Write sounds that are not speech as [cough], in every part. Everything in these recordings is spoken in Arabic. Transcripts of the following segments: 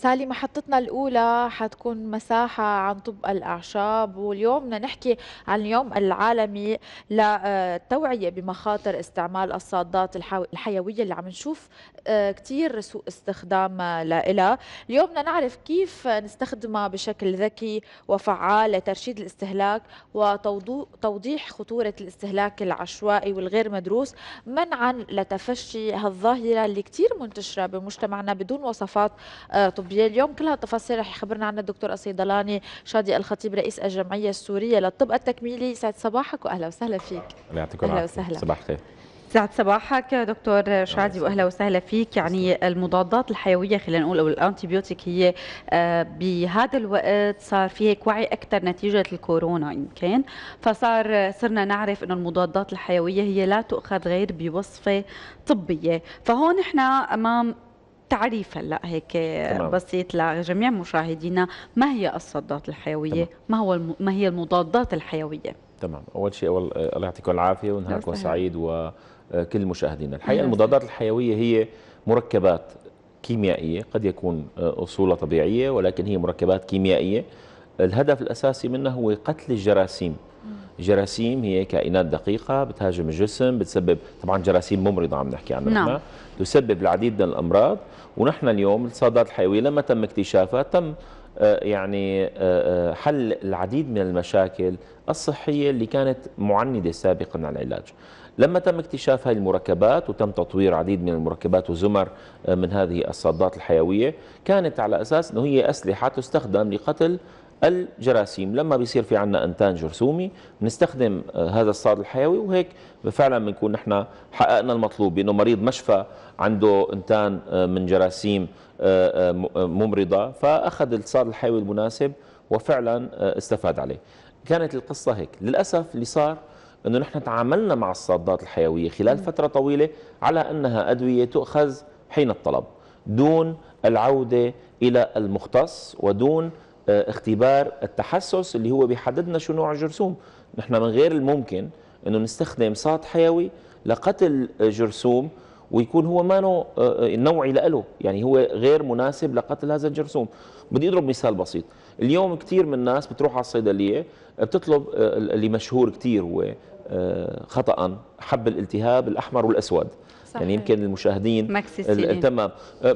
سالي محطتنا الأولى حتكون مساحة عن طب الأعشاب واليوم بدنا نحكي عن اليوم العالمي للتوعية آه، بمخاطر استعمال الصادات الحيوية اللي عم نشوف آه، كتير سوء استخدام آه، لها اليوم بدنا نعرف كيف نستخدمها بشكل ذكي وفعال لترشيد الاستهلاك وتوضيح خطورة الاستهلاك العشوائي والغير مدروس منعا لتفشي هالظاهرة اللي كتير منتشرة بمجتمعنا بدون وصفات طبية العربيه اليوم كلها تفاصيل رح يخبرنا عنها الدكتور الصيدلاني شادي الخطيب رئيس الجمعية السورية للطب التكميلي سعد صباحك وأهلا وسهلا فيك الله يعطيكم أهلا وسهلا صباح الخير سعد صباحك دكتور شادي واهلا وسهلا فيك يعني المضادات الحيويه خلينا نقول او الانتيبيوتيك هي آه، بهذا الوقت صار في هيك وعي اكثر نتيجه الكورونا يمكن فصار آه، صرنا نعرف انه المضادات الحيويه هي لا تؤخذ غير بوصفه طبيه فهون احنا امام تعريف هلا هيك تمام. بسيط لجميع مشاهدينا ما هي الصدات الحيويه تمام. ما هو الم... ما هي المضادات الحيويه تمام اول شيء أول الله يعطيكم العافيه ونهاركم سعيد وكل مشاهدينا الحقيقه المضادات الحيويه هي مركبات كيميائيه قد يكون آه، اصولها طبيعيه ولكن هي مركبات كيميائيه الهدف الاساسي منها هو قتل الجراثيم جراثيم هي كائنات دقيقة بتهاجم الجسم بتسبب طبعا جراثيم ممرضة عم نحكي عنها نعم. نعم. تسبب العديد من الأمراض ونحن اليوم الصادات الحيوية لما تم اكتشافها تم آه، يعني آه، آه، حل العديد من المشاكل الصحية اللي كانت معندة سابقا على العلاج لما تم اكتشاف هذه المركبات وتم تطوير عديد من المركبات وزمر من هذه الصادات الحيوية كانت على أساس أنه هي أسلحة تستخدم لقتل الجراثيم لما بيصير في عندنا انتان جرثومي بنستخدم آه، هذا الصاد الحيوي وهيك فعلا بنكون نحن حققنا المطلوب بانه مريض مشفى عنده انتان آه، من جراثيم آه، ممرضه فاخذ الصاد الحيوي المناسب وفعلا استفاد عليه كانت القصه هيك للاسف اللي صار انه نحن تعاملنا مع الصادات الحيويه خلال فتره طويله على انها ادويه تؤخذ حين الطلب دون العوده الى المختص ودون آه، اختبار التحسس اللي هو بيحدد لنا شو نوع الجرثوم نحن من غير الممكن انه نستخدم صاد حيوي لقتل جرثوم ويكون هو مانو آه، آه، نوعي لإله يعني هو غير مناسب لقتل هذا الجرثوم بدي اضرب مثال بسيط اليوم كثير من الناس بتروح على الصيدليه بتطلب اللي مشهور كثير هو خطأ حب الالتهاب الأحمر والأسود صحيح. يعني يمكن المشاهدين تمام أه،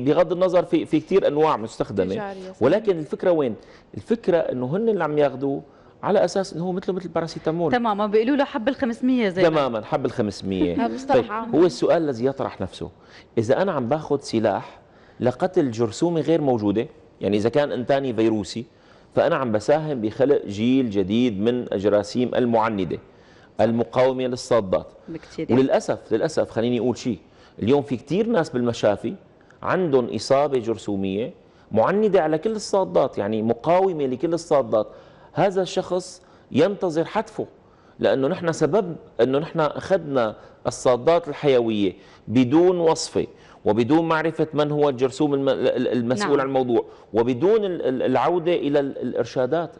بغض النظر في في كثير انواع مستخدمه تجارية. ولكن الفكره وين الفكره انه هن اللي عم ياخذوه على اساس انه هو مثله مثل الباراسيتامول تماما بيقولوا له حب ال 500 زي تماما حب ال 500 [laughs] طيب هو السؤال الذي يطرح نفسه اذا انا عم باخذ سلاح لقتل جرثومه غير موجوده يعني اذا كان انتاني فيروسي فانا عم بساهم بخلق جيل جديد من الجراثيم المعنده المقاومه للصدات بكتيريا. وللاسف للاسف خليني اقول شيء اليوم في كثير ناس بالمشافي عندهم اصابه جرثوميه معنده على كل الصادات يعني مقاومه لكل الصادات هذا الشخص ينتظر حتفه لانه نحن سبب انه نحن اخذنا الصادات الحيويه بدون وصفه وبدون معرفه من هو الجرثوم المسؤول نعم. عن الموضوع وبدون العوده الى الارشادات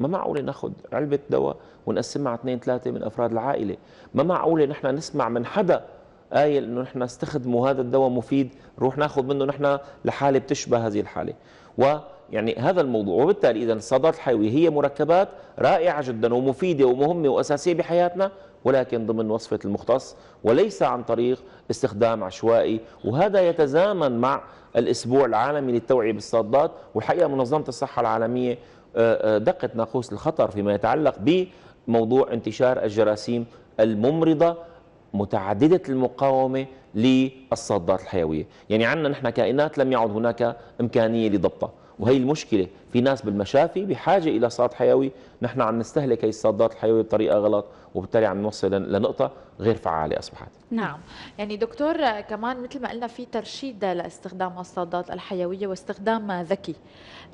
ما معقوله ناخذ علبه دواء ونقسمها على اثنين ثلاثه من افراد العائله ما معقوله نحن نسمع من حدا قايل انه نحن استخدموا هذا الدواء مفيد نروح ناخذ منه نحن لحاله بتشبه هذه الحاله ويعني هذا الموضوع وبالتالي اذا الصادات الحيويه هي مركبات رائعه جدا ومفيده ومهمه واساسيه بحياتنا ولكن ضمن وصفه المختص وليس عن طريق استخدام عشوائي وهذا يتزامن مع الاسبوع العالمي للتوعيه بالصادات والحقيقه منظمه الصحه العالميه آه، آه، دقة ناقوس الخطر فيما يتعلق بموضوع انتشار الجراثيم الممرضة متعددة المقاومة للصادات الحيوية يعني عندنا نحن كائنات لم يعد هناك إمكانية لضبطها وهي المشكلة في ناس بالمشافي بحاجة إلى صاد حيوي نحن عم نستهلك هي الصادات الحيوية بطريقة غلط وبالتالي عم نوصل لنقطه غير فعاله اصبحت نعم يعني دكتور كمان مثل ما قلنا في ترشيد لاستخدام الصادات الحيويه واستخدام ذكي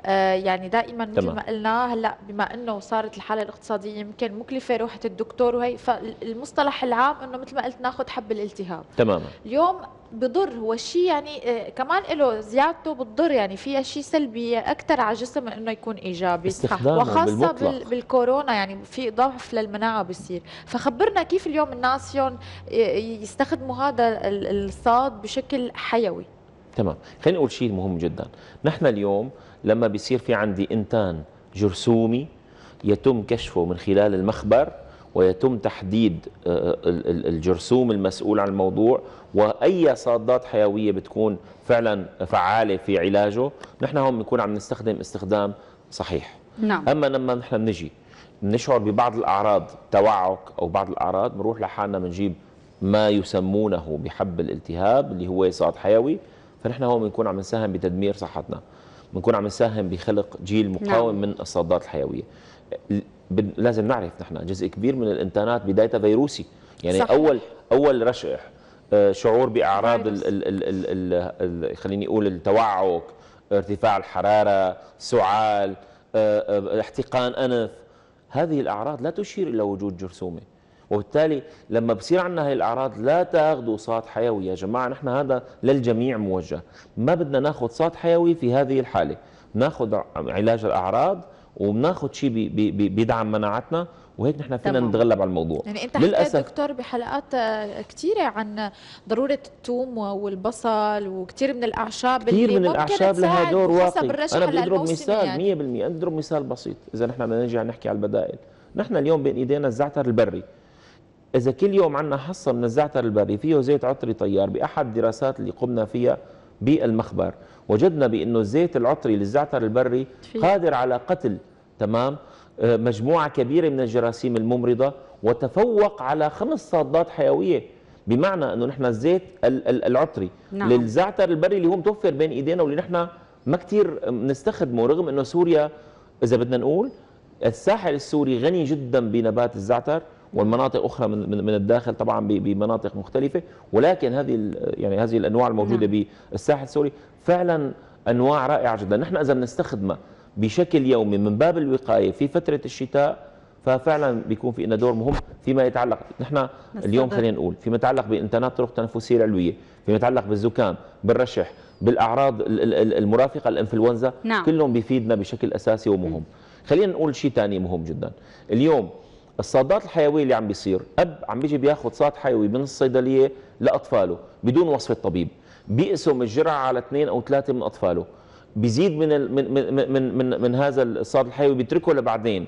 آه يعني دائما مثل ما قلنا هلا بما انه صارت الحاله الاقتصاديه يمكن مكلفه روحه الدكتور وهي فالمصطلح العام انه مثل ما قلت ناخذ حب الالتهاب تماما اليوم بضر هو شيء يعني آه، كمان له زيادته بتضر يعني فيها شيء سلبي اكثر على الجسم انه يكون ايجابي وخاصه بالكورونا يعني في ضعف للمناعه بصير فخبرنا كيف اليوم الناس يستخدموا هذا الصاد بشكل حيوي تمام خلينا نقول شيء مهم جدا نحن اليوم لما بيصير في عندي انتان جرثومي يتم كشفه من خلال المخبر ويتم تحديد آه، الجرثوم المسؤول عن الموضوع واي صادات حيويه بتكون فعلا فعاله في علاجه نحن هون بنكون عم نستخدم استخدام صحيح نعم. اما لما نحن بنجي بنشعر ببعض الاعراض توعك او بعض الاعراض بنروح لحالنا بنجيب ما يسمونه بحب الالتهاب اللي هو صاد حيوي فنحن هون بنكون عم نساهم بتدمير صحتنا بنكون عم نساهم بخلق جيل نعم. مقاوم نعم. من الصادات الحيويه لازم نعرف نحن جزء كبير من الانتانات بدايتها فيروسي يعني صح. اول اول رشح آه، شعور باعراض الـ الـ الـ الـ الـ الـ خليني اقول التوعك ارتفاع الحراره سعال آه، آه، احتقان انف هذه الأعراض لا تشير إلى وجود جرثومة وبالتالي لما بصير عندنا هاي الأعراض لا تاخذوا صاد حيوي يا جماعة نحن هذا للجميع موجه ما بدنا ناخذ صاد حيوي في هذه الحالة ناخذ علاج الأعراض وبناخذ شيء بيدعم مناعتنا وهيك نحن فينا نتغلب على الموضوع يعني انت للاسف دكتور بحلقات آه، كثيره عن ضروره الثوم والبصل وكثير من الاعشاب كثير اللي من الاعشاب لها دور واقعي انا بدي اضرب مثال 100% يعني. اضرب مثال بسيط اذا نحن بدنا نرجع نحكي على البدائل نحن اليوم بين ايدينا الزعتر البري اذا كل يوم عندنا حصه من الزعتر البري فيه زيت عطري طيار باحد الدراسات اللي قمنا فيها بالمخبر وجدنا بانه الزيت العطري للزعتر البري قادر على قتل تمام آه، مجموعة كبيرة من الجراثيم الممرضة وتفوق على خمس صادات حيوية بمعنى أنه نحن الزيت العطري نعم. للزعتر البري اللي هو متوفر بين إيدينا واللي نحن ما كثير بنستخدمه رغم أنه سوريا إذا بدنا نقول الساحل السوري غني جدا بنبات الزعتر والمناطق اخرى من من الداخل طبعا بمناطق مختلفه ولكن هذه يعني هذه الانواع الموجوده نعم. بالساحل السوري فعلا انواع رائعه جدا نحن اذا بنستخدمها بشكل يومي من باب الوقايه في فتره الشتاء ففعلا بيكون في لنا دور مهم فيما يتعلق نحن اليوم خلينا نقول فيما يتعلق بانتانات طرق تنفسيه العلويه، فيما يتعلق بالزكام، بالرشح، بالاعراض المرافقه للانفلونزا نعم. كلهم بيفيدنا بشكل اساسي ومهم. خلينا نقول شيء ثاني مهم جدا. اليوم الصادات الحيويه اللي عم بيصير، اب عم بيجي بياخذ صاد حيوي من الصيدليه لاطفاله بدون وصف الطبيب، بيقسم الجرعه على اثنين او ثلاثه من اطفاله، بيزيد من ال من من من من, من هذا الصاد الحيوي بيتركه لبعدين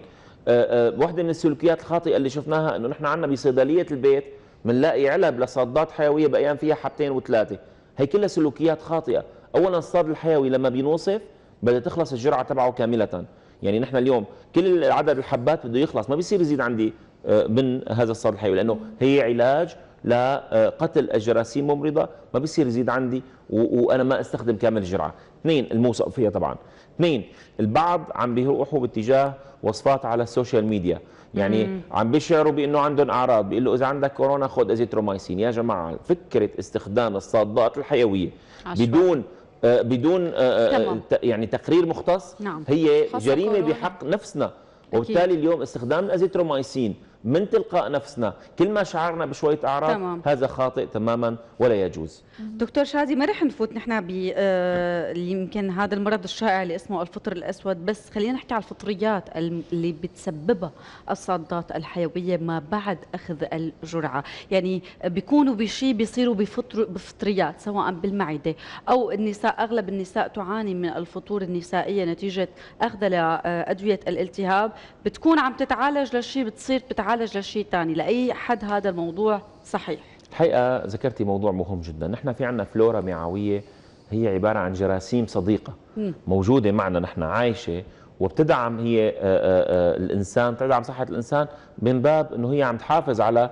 أه، أه، واحده من السلوكيات الخاطئه اللي شفناها انه نحن عندنا بصيدليه البيت بنلاقي علب لصادات حيويه بقيان فيها حبتين وثلاثه هي كلها سلوكيات خاطئه اولا الصاد الحيوي لما بينوصف بدها تخلص الجرعه تبعه كامله يعني نحن اليوم كل عدد الحبات بده يخلص ما بيصير يزيد عندي أه، من هذا الصاد الحيوي لانه هي علاج لقتل آه، الجراثيم ممرضه ما بيصير يزيد عندي وانا ما استخدم كامل الجرعه اثنين الموثق فيها طبعا اثنين البعض عم بيروحوا باتجاه وصفات على السوشيال ميديا يعني مم. عم بيشعروا بانه عندهم اعراض بيقول له اذا عندك كورونا خذ ازيترومايسين يا جماعه فكره استخدام الصادات الحيويه بدون آه بدون آه, آه،, آه، يعني تقرير مختص نعم. هي جريمه كورونا. بحق نفسنا وبالتالي اليوم استخدام الازيترومايسين من تلقاء نفسنا كل ما شعرنا بشوية أعراض تمام. هذا خاطئ تماما ولا يجوز دكتور شادي ما رح نفوت نحن ب آه، يمكن هذا المرض الشائع اللي اسمه الفطر الأسود بس خلينا نحكي على الفطريات اللي بتسببها الصادات الحيوية ما بعد أخذ الجرعة يعني بيكونوا بشيء بيصيروا بفطر بفطريات سواء بالمعدة أو النساء أغلب النساء تعاني من الفطور النسائية نتيجة أخذ لأدوية آه، الالتهاب بتكون عم تتعالج لشيء بتصير بتع يتعالج لشيء ثاني لاي حد هذا الموضوع صحيح الحقيقه ذكرتي موضوع مهم جدا نحن في عندنا فلورا معويه هي عباره عن جراثيم صديقه م. موجوده معنا نحن عايشه وبتدعم هي آه، آه، آه، الانسان تدعم صحه الانسان من باب انه هي عم تحافظ على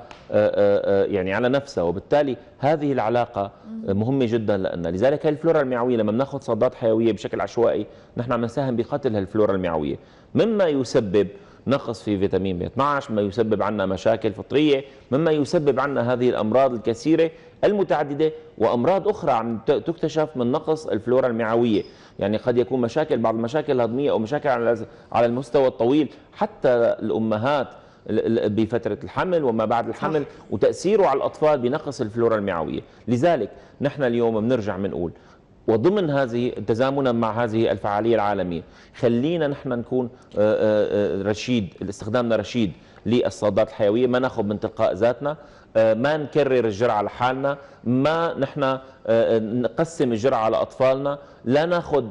يعني على نفسها وبالتالي هذه العلاقه مهمه جدا لنا لذلك هي الفلورا المعويه لما بناخذ صدات حيويه بشكل عشوائي نحن عم نساهم بقتل هالفلورا المعويه مما يسبب نقص في فيتامين بي 12 ما يسبب عنا مشاكل فطرية مما يسبب عنا هذه الأمراض الكثيرة المتعددة وأمراض أخرى عم تكتشف من نقص الفلورا المعوية يعني قد يكون مشاكل بعض المشاكل الهضمية أو مشاكل على المستوى الطويل حتى الأمهات بفترة الحمل وما بعد الحمل وتأثيره على الأطفال بنقص الفلورا المعوية لذلك نحن اليوم بنرجع بنقول وضمن هذه تزامنا مع هذه الفعاليه العالميه خلينا نحن نكون آه، آه، آه، رشيد استخدامنا رشيد للصادات الحيويه ما ناخذ من تلقاء ذاتنا ما نكرر الجرعه لحالنا ما نحن نقسم الجرعه على اطفالنا لا ناخذ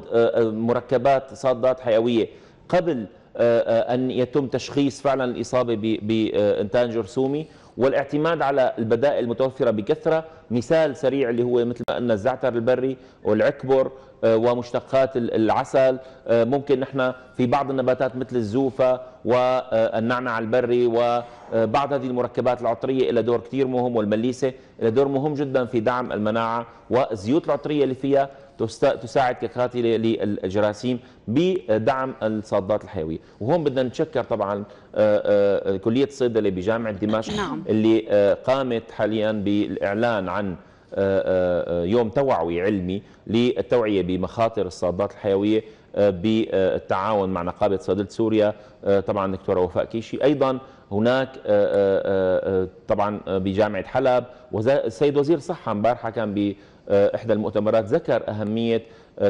مركبات صادات حيويه قبل ان يتم تشخيص فعلا الاصابه بانتاج جرثومي والاعتماد على البدائل المتوفره بكثره مثال سريع اللي هو مثل ما قلنا الزعتر البري والعكبر آه، ومشتقات العسل آه، ممكن نحن في بعض النباتات مثل الزوفة آه، والنعنع البري وبعض هذه المركبات العطرية إلى دور كثير مهم والمليسة إلى دور مهم جدا في دعم المناعة والزيوت العطرية اللي فيها تساعد كقاتلة للجراثيم بدعم الصادات الحيوية وهون بدنا نتشكر طبعا كلية الصيدلة بجامعة دمشق نعم. اللي قامت حاليا بالإعلان عن آه، آه، آه، يوم توعوي علمي للتوعية بمخاطر الصادات الحيوية بالتعاون مع نقابة صيدله سوريا طبعا دكتورة وفاء كيشي أيضا هناك طبعا بجامعة حلب والسيد وزير صحة امبارحة كان بإحدى المؤتمرات ذكر أهمية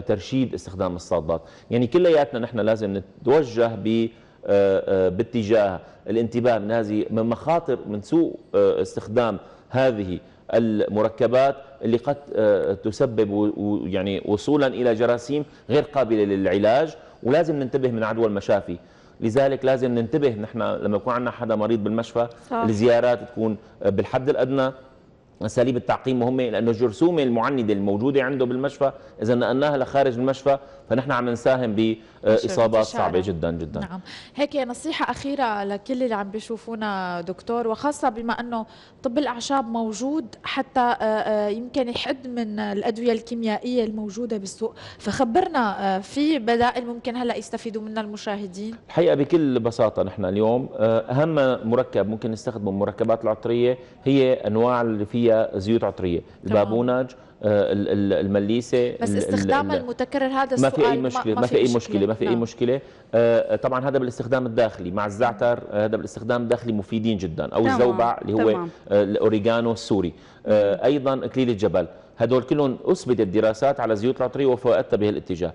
ترشيد استخدام الصادات يعني كلياتنا نحن لازم نتوجه ب باتجاه الانتباه من هذه من مخاطر من سوء استخدام هذه المركبات اللي قد آه، تسبب يعني وصولا إلى جراثيم غير قابلة للعلاج ولازم ننتبه من عدوى المشافي لذلك لازم ننتبه نحن لما يكون عندنا حدا مريض بالمشفى صح. الزيارات تكون بالحد الادنى اساليب التعقيم مهمه لانه الجرثومه المعنده الموجوده عنده بالمشفى اذا نقلناها لخارج المشفى فنحن عم نساهم باصابات صعبه جدا جدا نعم هيك نصيحه اخيره لكل اللي عم بيشوفونا دكتور وخاصه بما انه طب الاعشاب موجود حتى آه، آه، يمكن يحد من الادويه الكيميائيه الموجوده بالسوق فخبرنا آه، في بدائل ممكن هلا يستفيدوا منها المشاهدين الحقيقه بكل بساطه نحن اليوم اهم مركب ممكن نستخدمه المركبات العطريه هي انواع اللي فيها زيوت عطريه البابونج آه، المليسه بس استخدامها المتكرر هذا السؤال ما في اي مشكله ما في اي نعم. مشكله ما في اي مشكله طبعا هذا بالاستخدام الداخلي مع الزعتر آه، هذا بالاستخدام الداخلي مفيدين جدا او الزوبع اللي هو آه، الاوريجانو السوري ايضا اكليل الجبل هدول كلهم اثبتت دراسات على زيوت العطريه وفوائدها بهالاتجاه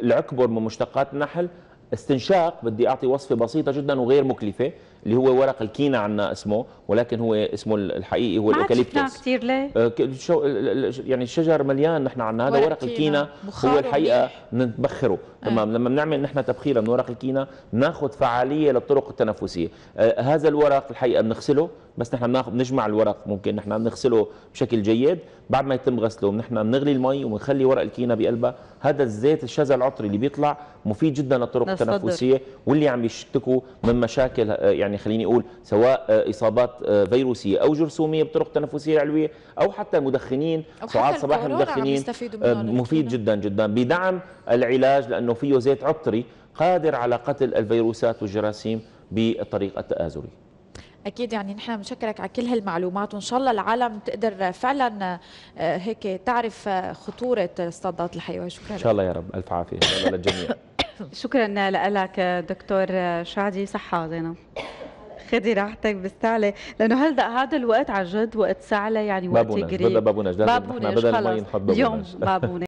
العكبر من مشتقات النحل استنشاق بدي اعطي وصفه بسيطه جدا وغير مكلفه اللي هو ورق الكينا عندنا اسمه ولكن هو اسمه الحقيقي هو الاوكاليبتوس كثير ليه؟ آه، يعني الشجر مليان نحن عندنا هذا ورق الكينا هو الحقيقه بنتبخره آه. تمام لما بنعمل نحن تبخيره من ورق الكينا بناخذ فعاليه للطرق التنفسيه آه، هذا الورق الحقيقه بنغسله بس نحن بناخذ بنجمع الورق ممكن نحن بنغسله بشكل جيد بعد ما يتم غسله نحن بنغلي المي وبنخلي ورق الكينا بقلبها هذا الزيت الشذا العطري اللي بيطلع مفيد جدا للطرق التنفسيه واللي عم يشتكوا من مشاكل يعني يعني خليني اقول سواء آه، اصابات آه، فيروسيه او جرثوميه بطرق تنفسيه علويه او حتى مدخنين سعاد صباح المدخنين آه، مفيد جدا جدا بدعم العلاج لانه فيه زيت عطري قادر على قتل الفيروسات والجراثيم بالطريق التآزري اكيد يعني نحن بنشكرك على كل هالمعلومات وان شاء الله العالم تقدر فعلا هيك تعرف خطوره الصدات الحيويه شكرا ان شاء الله يا رب الف عافيه للجميع [coughs] [coughs] شكرا لك دكتور شادي صحه زينب خدي راحتك بالسعله لانه هلا هذا الوقت عن جد وقت سعله يعني وقت بابونج بدها بابونج بابونج خلص اليوم بابونج